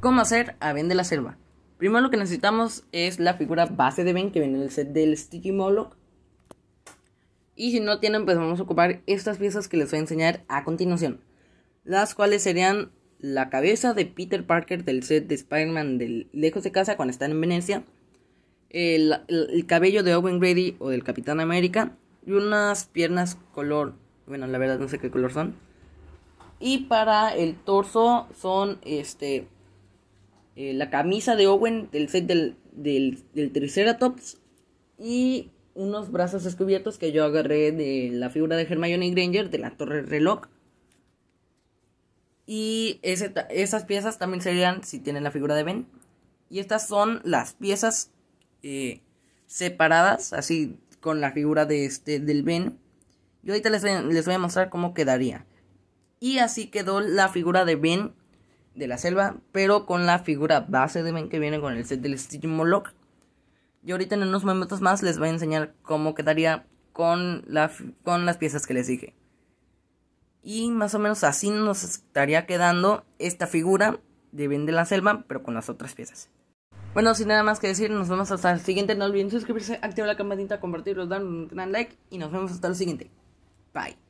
¿Cómo hacer a Ben de la selva? Primero lo que necesitamos es la figura base de Ben que viene en el set del Sticky Moloch. Y si no tienen, pues vamos a ocupar estas piezas que les voy a enseñar a continuación. Las cuales serían la cabeza de Peter Parker del set de Spider-Man de Lejos de Casa cuando están en Venecia. el, cabello de Owen Grady o del Capitán América. Y unas piernas color... Bueno, la verdad no sé qué color son. Y para el torso son este eh, la camisa de Owen del set del, del, Triceratops y unos brazos descubiertos que yo agarré de la figura de Hermione Granger de la Torre Reloj. Y esas piezas también serían si tienen la figura de Ben. Y estas son las piezas eh, separadas, así con la figura de este, del Ben. Y ahorita les, les voy a mostrar cómo quedaría. Y así quedó la figura de Ben de la selva, pero con la figura base de Ben que viene con el set del Stitch Moloch. Y ahorita en unos momentos más les voy a enseñar cómo quedaría con, con las piezas que les dije. Y más o menos así nos estaría quedando esta figura de Ben de la selva, pero con las otras piezas. Bueno, sin nada más que decir, nos vemos hasta el siguiente. No olviden suscribirse, activar la campanita, compartirlo, dar un gran like y nos vemos hasta el siguiente. Bye.